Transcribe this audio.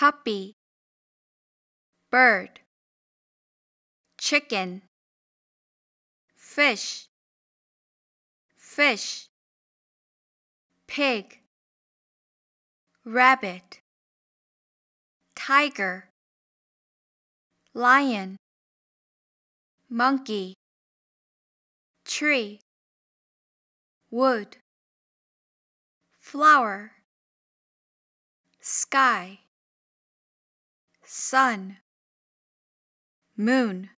puppy, bird, chicken, fish, fish, pig, rabbit, tiger, lion, monkey, tree, wood, flower, sky sun, moon.